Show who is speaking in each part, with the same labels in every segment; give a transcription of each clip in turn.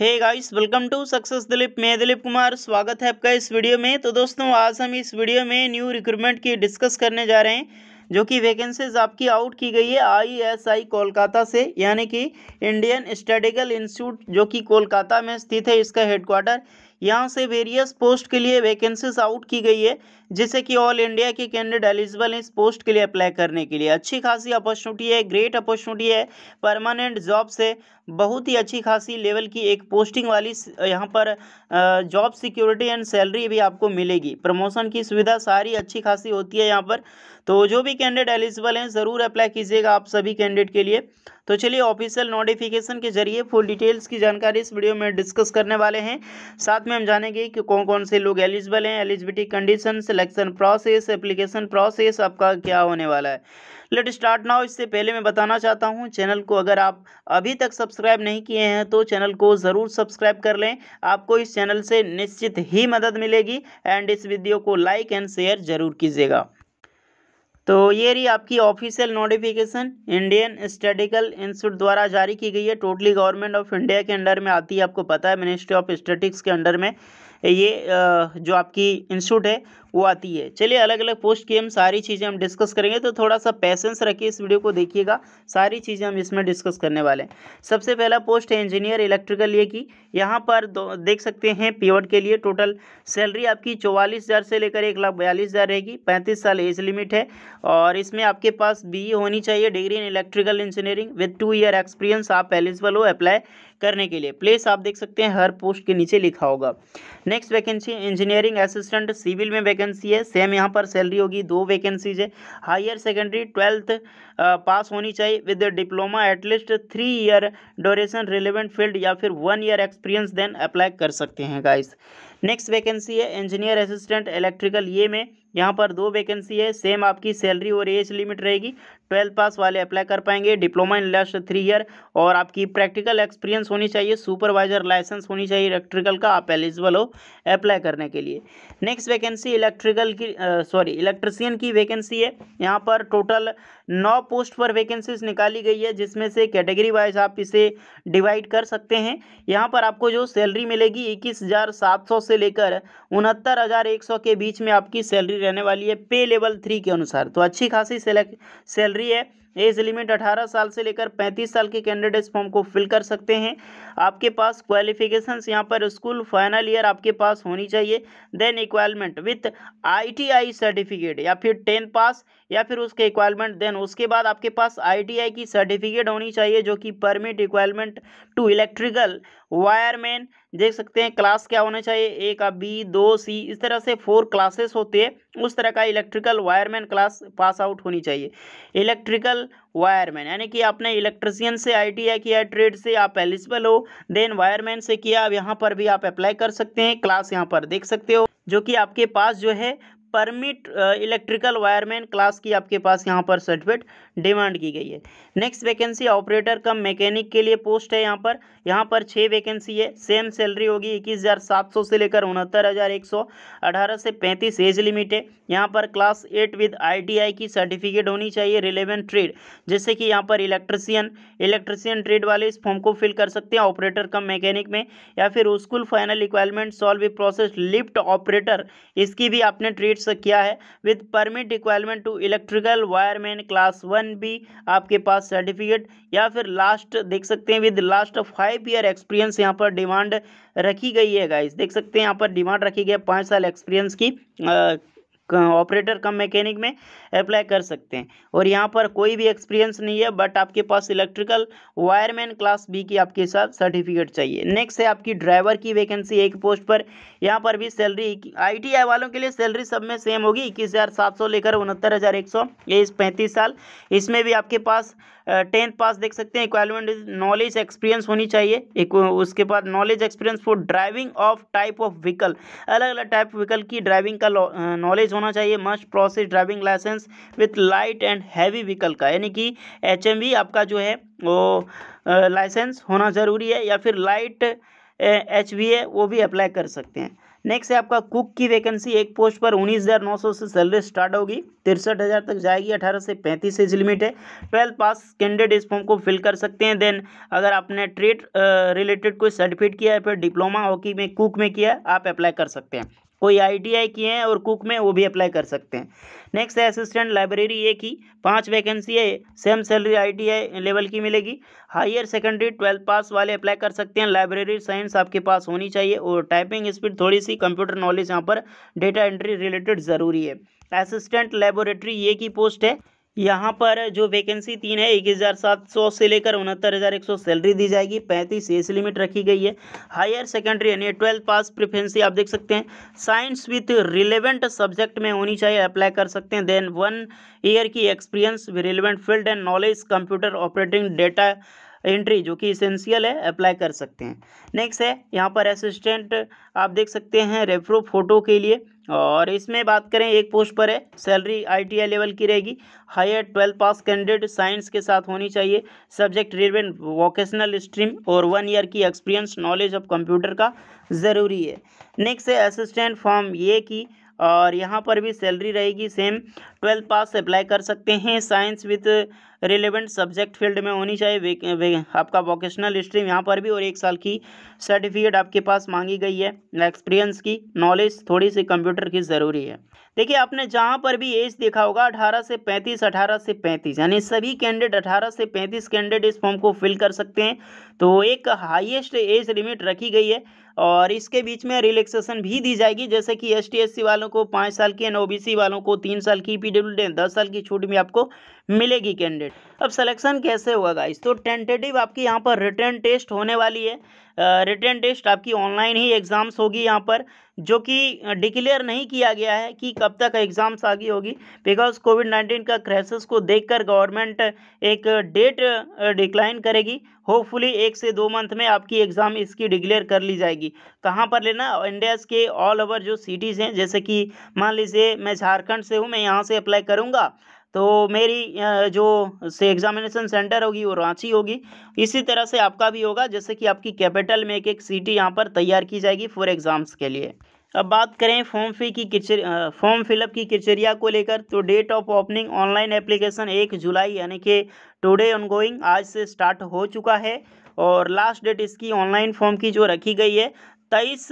Speaker 1: hey guys welcome to success Dilip मैं दिलीप कुमार स्वागत है आपका इस वीडियो में तो दोस्तों आज हम इस वीडियो में न्यू रिक्रूटमेंट की डिस्कस करने जा रहे हैं जो कि वैकेंसीज आपकी आउट की गई है आईएसआई कोलकाता से यानी कि इंडियन स्टडिकल इंस्टीट्यूट जो कि कोलकाता में स्थित है इसका हेडक्वार्टर यहाँ से वेरियस पोस्ट के लिए वैकेंसीज आउट की गई है जिससे कि ऑल इंडिया के कैंडिडेट एलिजिबल हैं इस पोस्ट के लिए अप्लाई करने के लिए अच्छी खासी अपॉर्चुनिटी है ग्रेट अपॉर्चुनिटी है परमानेंट जॉब से बहुत ही अच्छी खासी लेवल की एक पोस्टिंग वाली यहाँ पर जॉब सिक्योरिटी एंड सैलरी भी आपको मिलेगी प्रमोशन की सुविधा सारी अच्छी खासी होती है यहाँ पर तो जो भी कैंडिडेट एलिजिबल हैं ज़रूर अप्लाई कीजिएगा आप सभी कैंडिडेट के लिए तो चलिए ऑफिशियल नोटिफिकेशन के जरिए फुल डिटेल्स की जानकारी इस वीडियो में डिस्कस करने वाले हैं साथ में हम जानेंगे कि कौन कौन से लोग एलिजिबल हैं eligibility condition selection process application process आपका क्या होने वाला है लेट स्टार्ट नाउ इससे पहले मैं बताना चाहता हूं चैनल को अगर आप अभी तक सब्सक्राइब नहीं किए हैं तो चैनल को ज़रूर सब्सक्राइब कर लें आपको इस चैनल से निश्चित ही मदद मिलेगी एंड इस वीडियो को लाइक एंड शेयर ज़रूर कीजिएगा तो ये रही आपकी official notification Indian statistical institute द्वारा जारी की गई है टोटली गवर्नमेंट ऑफ इंडिया के अंडर में आती है आपको पता है मिनिस्ट्री ऑफ स्टेटिक्स के अंडर में ये जो आपकी इंस्टीट्यूट है वो आती है चलिए अलग अलग पोस्ट की हम सारी चीज़ें हम डिस्कस करेंगे तो थोड़ा सा पैसेंस रखिए इस वीडियो को देखिएगा सारी चीज़ें हम इसमें डिस्कस करने वाले हैं सबसे पहला पोस्ट है इंजीनियर इलेक्ट्रिकल ये की यहाँ पर देख सकते हैं पीवर्ड के लिए टोटल सैलरी आपकी चौवालीस हज़ार से लेकर एक लाख बयालीस हज़ार रहेगी पैंतीस साल एज लिमिट है और इसमें आपके पास बी e होनी चाहिए degree in electrical engineering with two year experience आप एलिजिबल हो अप्लाई करने के लिए प्लेस आप देख सकते हैं हर पोस्ट के नीचे लिखा होगा next vacancy engineering assistant civil में वैकेंसी वैकेंसी है सेम यहाँ पर सैलरी होगी दो वैकेंसीज है हायर सेकेंडरी ट्वेल्थ पास होनी चाहिए with diploma at least three year duration relevant field या फिर one year experience then apply कर सकते हैं गाइस नेक्स्ट वैकेंसी है इंजीनियर असिस्टेंट इलेक्ट्रिकल ये में यहाँ पर दो वैकेंसी है सेम आपकी सैलरी और एज लिमिट रहेगी ट्वेल्थ पास वाले अप्लाई कर पाएंगे diploma in last three year और आपकी प्रैक्टिकल एक्सपीरियंस होनी चाहिए सुपरवाइजर लाइसेंस होनी चाहिए इलेक्ट्रिकल का आप एलिजिबल हो अप्लाई करने के लिए नेक्स्ट वैकेंसी इलेक्ट्रिकल की सॉरी इलेक्ट्रिसियन की वैकेंसी है यहाँ पर टोटल नौ पोस्ट पर वैकेंसीज निकाली गई है जिसमें से कैटेगरी वाइज आप इसे डिवाइड कर सकते हैं यहाँ पर आपको जो सैलरी मिलेगी इक्कीस से से लेकर उनहत्तर हज़ार एक सौ के बीच में आपकी सैलरी रहने वाली है पे लेवल थ्री के अनुसार तो अच्छी खासी सैलरी है एज लिमिट 18 साल से लेकर 35 साल के कैंडिडेट्स फॉर्म को फिल कर सकते हैं आपके पास क्वालिफिकेशंस यहाँ पर स्कूल फाइनल ईयर आपके पास होनी चाहिए then requirement with ITI certificate या फिर टेंथ पास या फिर उसके इक्वायरमेंट देन उसके बाद आपके पास आईटीआई की सर्टिफिकेट होनी चाहिए जो कि permit requirement to electrical wireman देख सकते हैं क्लास क्या होने चाहिए ए का बी दो सी इस तरह से फोर क्लासेस होते हैं उस तरह का electrical wireman class pass out होनी चाहिए इलेक्ट्रिकल वायरमैन यानी कि आपने इलेक्ट्रिशियन से आईटीआई किया ट्रेड से आप एलिजिबल हो देन वायरमैन से किया अब यहाँ पर भी आप अप्लाई कर सकते हैं क्लास यहाँ पर देख सकते हो जो कि आपके पास जो है परमिट इलेक्ट्रिकल वायरमैन क्लास की आपके पास यहाँ पर सर्टिफिकेट डिमांड की गई है next vacancy operator cum mechanic के लिए पोस्ट है यहाँ पर यहाँ पर छः वैकेंसी है सेम सैलरी होगी इक्कीस हज़ार सात सौ से लेकर उनहत्तर हज़ार एक सौ अठारह से पैंतीस एज लिमिट है यहाँ पर क्लास एट विद आईटीआई की सर्टिफिकेट होनी चाहिए रिलेवेंट ट्रेड जैसे कि यहाँ पर इलेक्ट्रिसियन इलेक्ट्रिसियन ट्रेड वाले इस फॉर्म को फिल कर सकते हैं ऑपरेटर कम मैकेनिक में या फिर school final requirement should possess lift operator इसकी भी आपने ट्रेड यूज किया है with permit requirement to electrical wireman class one भी आपके पास सर्टिफिकेट या फिर लास्ट देख सकते हैं with last five year experience यहाँ पर डिमांड रखी गई है गाइस देख सकते हैं यहाँ पर डिमांड रखी गई है पाँच साल एक्सपीरियंस की आ, ऑपरेटर कम मैकेनिक में अप्लाई कर सकते हैं और यहाँ पर कोई भी एक्सपीरियंस नहीं है बट आपके पास इलेक्ट्रिकल वायरमैन क्लास बी की आपके साथ सर्टिफिकेट चाहिए नेक्स्ट है आपकी ड्राइवर की वैकेंसी एक पोस्ट पर यहाँ पर भी सैलरी आई वालों के लिए सैलरी सब में सेम होगी इक्कीस लेकर उनहत्तर ये पैंतीस साल इसमें भी आपके पास टेंथ पास देख सकते हैं इक्वालमेंट इज नॉलेज एक्सपीरियंस होनी चाहिए उसके बाद knowledge experience for driving of type of vehicle अलग अलग टाइप व्हीकल की ड्राइविंग का नॉलेज होना चाहिए must possess driving license with light and heavy vehicle का यानी कि एच आपका जो है वो लाइसेंस होना ज़रूरी है या फिर लाइट एच वी है वो भी अप्लाई कर सकते हैं नेक्स्ट है आपका कुक की वैकेंसी एक पोस्ट पर सौ से सैलरी स्टार्ट होगी तिरसठ हज़ार तक जाएगी अठारह से पैंतीस एज लिमिट है ट्वेल्थ पास कैंडिडेट इस फॉर्म को फिल कर सकते हैं देन अगर आपने ट्रेड रिलेटेड कोई सर्टिफिकेट किया है फिर डिप्लोमा हॉकी में कुक में किया आप अप्लाई कर सकते हैं कोई आईटीआई किए हैं और कुक में वो भी अप्लाई कर सकते हैं नेक्स्ट है असिस्टेंट लाइब्रेरी ये की पांच वैकेंसी है सेम सैलरी आईटीआई लेवल की मिलेगी हायर सेकेंडरी ट्वेल्थ पास वाले अप्लाई कर सकते हैं लाइब्रेरी साइंस आपके पास होनी चाहिए और टाइपिंग स्पीड थोड़ी सी कंप्यूटर नॉलेज यहाँ पर डेटा एंट्री रिलेटेड ज़रूरी है असिस्टेंट लेबोरेटरी ये की पोस्ट है यहाँ पर जो वैकेंसी तीन है इक्कीस हज़ार सात सौ से लेकर उनहत्तर हज़ार एक सौ सैलरी दी जाएगी पैंतीस एज लिमिट रखी गई है हायर सेकेंडरी यानी ट्वेल्थ पास प्रिफ्रेंसी आप देख सकते हैं साइंस विथ रिलेवेंट सब्जेक्ट में होनी चाहिए अप्लाई कर सकते हैं देन वन ईयर की experience relevant field and knowledge computer operating data entry जो कि इसेंशियल है अप्लाई कर सकते हैं नेक्स्ट है यहाँ पर असिस्टेंट आप देख सकते हैं रेफ्रो फोटो के लिए और इसमें बात करें एक पोस्ट पर है सैलरी आईटीआई लेवल की रहेगी higher twelfth pass candidate science के साथ होनी चाहिए सब्जेक्ट रिलेवेंट वोकेशनल स्ट्रीम और वन ईयर की एक्सपीरियंस नॉलेज ऑफ कंप्यूटर का ज़रूरी है नेक्स्ट है असिस्टेंट फॉर्म ये की और यहाँ पर भी सैलरी रहेगी सेम ट्वेल्थ पास अप्लाई कर सकते हैं science with relevant subject field में होनी चाहिए वे, वे, आपका वोकेशनल स्ट्रीम यहाँ पर भी और एक साल की सर्टिफिकेट आपके पास मांगी गई है एक्सपीरियंस की नॉलेज थोड़ी सी कंप्यूटर की ज़रूरी है देखिए आपने जहाँ पर भी एज देखा होगा 18 से 35 18 से 35 यानी सभी कैंडिडेट 18 से 35 कैंडिडेट इस फॉर्म को फिल कर सकते हैं तो एक हाईएस्ट एज लिमिट रखी गई है और इसके बीच में रिलैक्सेशन भी दी जाएगी जैसे कि एस टी वालों को पाँच साल की एन ओ वालों को तीन साल की पी डब्ल्यू दस साल की छूट भी आपको मिलेगी कैंडिडेट अब सिलेक्शन कैसे होगा गाइस तो टेंटेटिव आपकी यहाँ पर रिटर्न टेस्ट होने वाली है रिटर्न टेस्ट आपकी ऑनलाइन ही एग्ज़ाम्स होगी यहाँ पर जो कि डिक्लेयर नहीं किया गया है कि कब तक एग्ज़ाम्स आगे होगी बिकॉज कोविड नाइन्टीन का क्राइसिस को देखकर गवर्नमेंट एक डेट डिक्लाइन करेगी होपफुली एक से दो मंथ में आपकी एग्ज़ाम इसकी डिक्लेयर कर ली जाएगी कहाँ पर लेना इंडिया के ऑल ओवर जो सिटीज़ हैं जैसे कि मान लीजिए मैं झारखंड से हूँ मैं यहाँ से अप्लाई करूँगा तो मेरी जो से एग्ज़ामिनेशन सेंटर होगी वो रांची होगी इसी तरह से आपका भी होगा जैसे कि आपकी कैपिटल में एक एक सिटी यहाँ पर तैयार की जाएगी फॉर एग्ज़ाम्स के लिए अब बात करें फॉर्म फी की फॉर्म फिलअप की किचरिया को लेकर तो date of opening online application एक जुलाई यानी कि टुडे ऑनगोइंग आज से स्टार्ट हो चुका है और लास्ट डेट इसकी ऑनलाइन फॉर्म की जो रखी गई है तेईस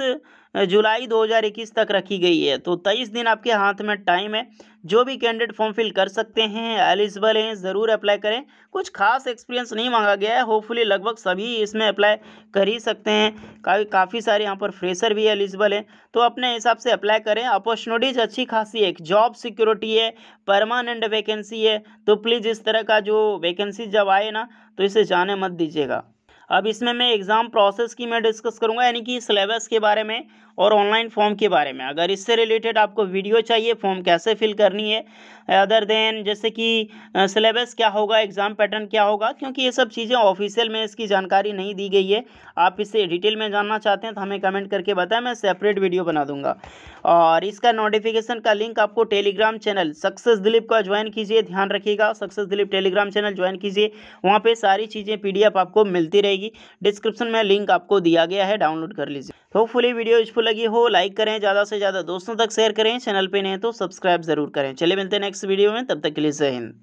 Speaker 1: जुलाई 2021 तक रखी गई है तो 23 दिन आपके हाथ में टाइम है जो भी कैंडिडेट फॉर्म फिल कर सकते हैं एलिजिबल हैं ज़रूर अप्लाई करें कुछ खास एक्सपीरियंस नहीं मांगा गया है होपफुली लगभग सभी इसमें अप्लाई कर ही सकते हैं का, काफ़ी सारे यहाँ पर फ्रेशर भी एलिजिबल हैं तो अपने हिसाब से अप्लाई करें अपॉर्चुनिटीज अच्छी खासी है जॉब सिक्योरिटी है परमानेंट वैकेंसी है तो प्लीज़ इस तरह का जो वैकेंसी जब आए ना तो इसे जाने मत दीजिएगा अब इसमें मैं एग्ज़ाम प्रोसेस की मैं डिस्कस करूँगा यानी कि सिलेबस के बारे में और ऑनलाइन फॉर्म के बारे में अगर इससे रिलेटेड आपको वीडियो चाहिए फॉर्म कैसे फिल करनी है अदर देन जैसे कि सिलेबस क्या होगा एग्ज़ाम पैटर्न क्या होगा क्योंकि ये सब चीज़ें ऑफिशियल में इसकी जानकारी नहीं दी गई है आप इसे डिटेल में जानना चाहते हैं तो हमें कमेंट करके बताएं मैं सेपरेट वीडियो बना दूंगा और इसका नोटिफिकेशन का लिंक आपको टेलीग्राम चैनल सक्सेस दिलीप का ज्वाइन कीजिए ध्यान रखिएगा success Dilip Telegram channel join कीजिए वहाँ पर सारी चीज़ें पी आपको मिलती रहेगी डिस्क्रिप्शन में लिंक आपको दिया गया है डाउनलोड कर लीजिए होपफुली वीडियो यूजफुल लगी हो लाइक करें ज़्यादा से ज़्यादा दोस्तों तक शेयर करें चैनल पर नहीं तो सब्सक्राइब जरूर करें चले मिलते हैं नेक्स्ट वीडियो में तब तक के लिए जय हिंद